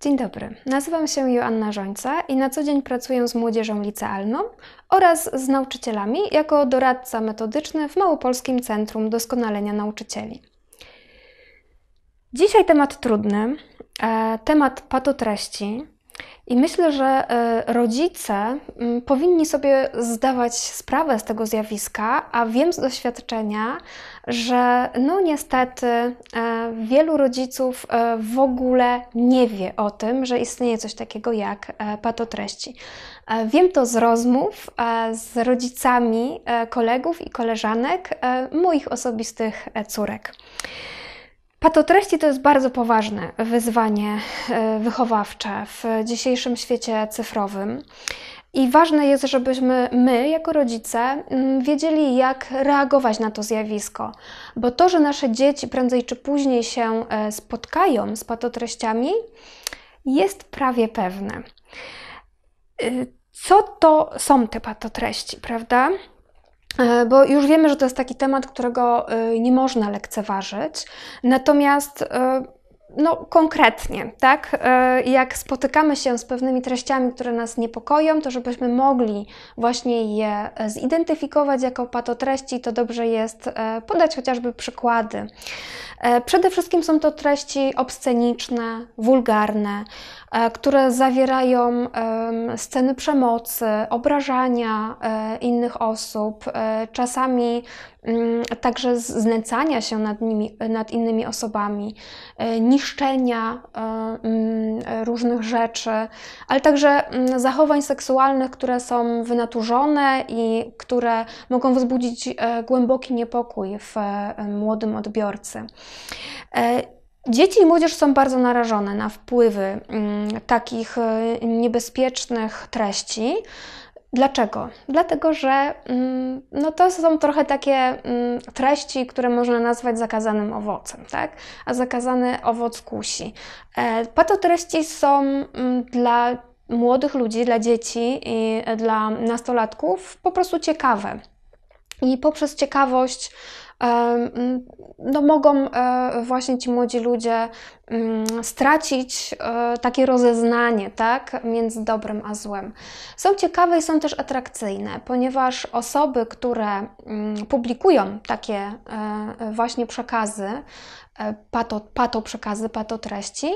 Dzień dobry, nazywam się Joanna Żońca i na co dzień pracuję z młodzieżą licealną oraz z nauczycielami jako doradca metodyczny w Małopolskim Centrum Doskonalenia Nauczycieli. Dzisiaj temat trudny, e, temat patotreści, i myślę, że e, rodzice mm, powinni sobie zdawać sprawę z tego zjawiska, a wiem z doświadczenia, że no niestety e, wielu rodziców e, w ogóle nie wie o tym, że istnieje coś takiego jak patotreści. Wiem to z rozmów z rodzicami kolegów i koleżanek moich osobistych córek. Patotreści to jest bardzo poważne wyzwanie e, wychowawcze w dzisiejszym świecie cyfrowym. I ważne jest, żebyśmy my, jako rodzice, mm, wiedzieli, jak reagować na to zjawisko, bo to, że nasze dzieci prędzej czy później się e, spotkają z patotreściami, jest prawie pewne. E, co to są te patotreści, prawda? E, bo już wiemy, że to jest taki temat, którego e, nie można lekceważyć. Natomiast e, no, konkretnie, tak? Jak spotykamy się z pewnymi treściami, które nas niepokoją, to żebyśmy mogli właśnie je zidentyfikować jako patotreści, to dobrze jest podać chociażby przykłady. E, przede wszystkim są to treści obsceniczne, wulgarne, e, które zawierają sceny przemocy, obrażania e, innych osób, czasami mm, także znęcania się nad, nimi, nad innymi osobami, niszczenia mm, różnych rzeczy, ale także mm, zachowań seksualnych, które są wynaturzone i które mogą wzbudzić głęboki niepokój w młodym odbiorcy. E, dzieci i młodzież są bardzo narażone na wpływy mm, takich e, niebezpiecznych treści. Dlaczego? Dlatego, że mm, no to są trochę takie mm, treści, które można nazwać zakazanym owocem, tak? A zakazany owoc kusi. E, treści są dla młodych ludzi, dla dzieci i dla nastolatków po prostu ciekawe. I poprzez ciekawość no mogą e, właśnie ci młodzi ludzie mm, stracić e, takie rozeznanie tak, między dobrem a złem. Są ciekawe i są też atrakcyjne, ponieważ osoby, które mm, publikują takie e, właśnie przekazy, pato, pato przekazy, pato treści,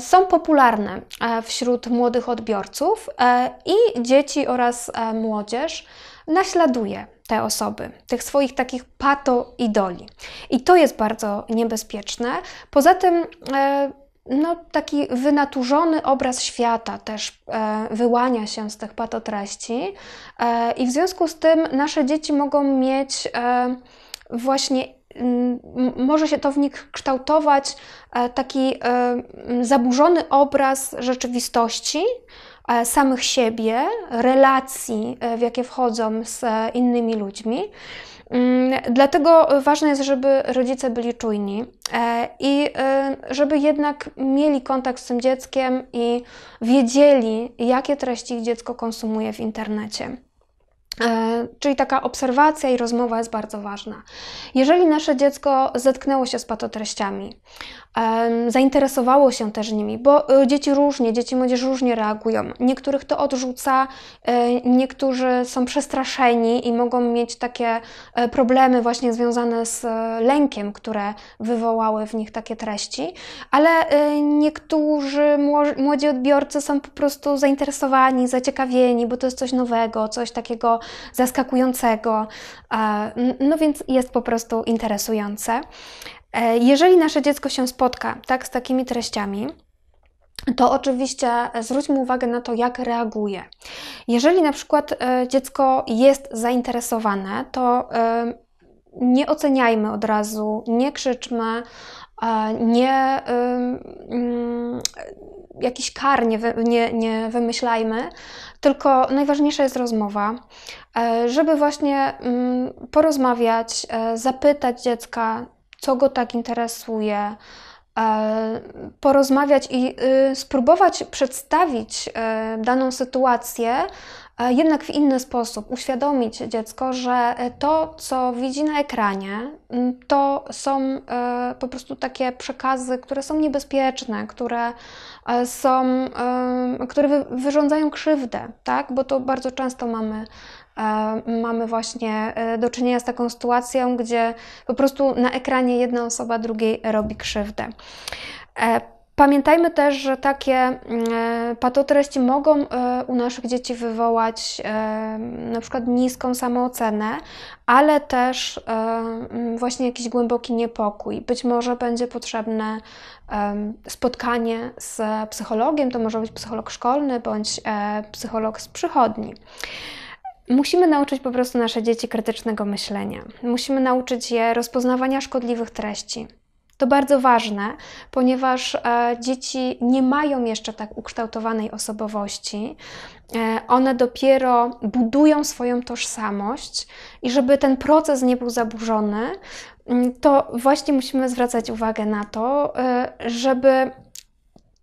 są popularne wśród młodych odbiorców i dzieci oraz młodzież naśladuje te osoby, tych swoich takich pato-idoli. I to jest bardzo niebezpieczne. Poza tym, e, no, taki wynaturzony obraz świata też e, wyłania się z tych patotreści, e, i w związku z tym nasze dzieci mogą mieć e, właśnie może się to w nich kształtować e, taki e, zaburzony obraz rzeczywistości, E, samych siebie, relacji, e, w jakie wchodzą z e, innymi ludźmi. Mm, dlatego ważne jest, żeby rodzice byli czujni i żeby jednak mieli kontakt z tym dzieckiem i wiedzieli, jakie treści ich dziecko konsumuje w internecie. Czyli taka obserwacja i rozmowa jest bardzo ważna. Jeżeli nasze dziecko zetknęło się z patotreściami, zainteresowało się też nimi, bo y, dzieci różnie, dzieci młodzież różnie reagują. Niektórych to odrzuca, y, niektórzy są przestraszeni i mogą mieć takie e, problemy właśnie związane z e, lękiem, które wywołały w nich takie treści, ale e, niektórzy młodzi odbiorcy są po prostu zainteresowani, zaciekawieni, bo to jest coś nowego, coś takiego zaskakującego, no więc jest po prostu interesujące. E, jeżeli nasze dziecko się spotka tak z takimi treściami, to oczywiście e, zwróćmy uwagę na to, jak reaguje. Jeżeli na przykład e, dziecko jest zainteresowane, to nie oceniajmy od razu, nie krzyczmy, nie mm, jakiś kar nie, nie, nie wymyślajmy, tylko najważniejsza jest rozmowa, żeby właśnie mm, porozmawiać, zapytać dziecka, co go tak interesuje, e, porozmawiać i y, spróbować przedstawić e, daną sytuację e, jednak w inny sposób, uświadomić dziecko, że to, co widzi na ekranie, to są po prostu takie przekazy, które są niebezpieczne, które są, które wyrządzają krzywdę, tak? Bo to bardzo często mamy E, mamy właśnie e, do czynienia z taką sytuacją, gdzie po prostu na ekranie jedna osoba drugiej robi krzywdę. E, pamiętajmy też, że takie mm, patotreści mogą u naszych dzieci wywołać na przykład niską samoocenę, ale też mm, właśnie jakiś głęboki niepokój. Być może będzie potrzebne spotkanie z psychologiem, to może być psycholog szkolny bądź psycholog z przychodni. Musimy nauczyć po prostu nasze dzieci krytycznego myślenia. Musimy nauczyć je rozpoznawania szkodliwych treści. To bardzo ważne, ponieważ e, dzieci nie mają jeszcze tak ukształtowanej osobowości. E, one dopiero budują swoją tożsamość i żeby ten proces nie był zaburzony, mm, to właśnie musimy zwracać uwagę na to, e, żeby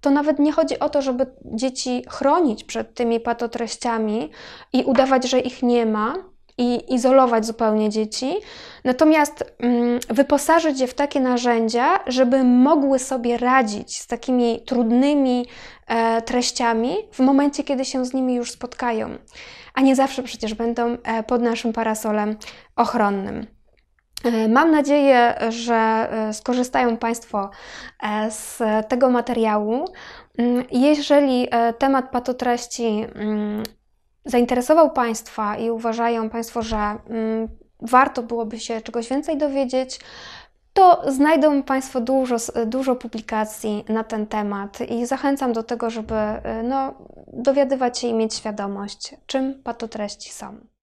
to nawet nie chodzi o to, żeby dzieci chronić przed tymi patotreściami i udawać, że ich nie ma, i izolować zupełnie dzieci, natomiast mm, wyposażyć je w takie narzędzia, żeby mogły sobie radzić z takimi trudnymi e, treściami w momencie, kiedy się z nimi już spotkają, a nie zawsze przecież będą e, pod naszym parasolem ochronnym. E, mam nadzieję, że e, skorzystają Państwo e, z tego materiału. Mm, jeżeli temat patotreści mm, zainteresował Państwa i uważają Państwo, że mm, warto byłoby się czegoś więcej dowiedzieć, to znajdą Państwo dużo, dużo publikacji na ten temat i zachęcam do tego, żeby no, dowiadywać się i mieć świadomość, czym patotreści są.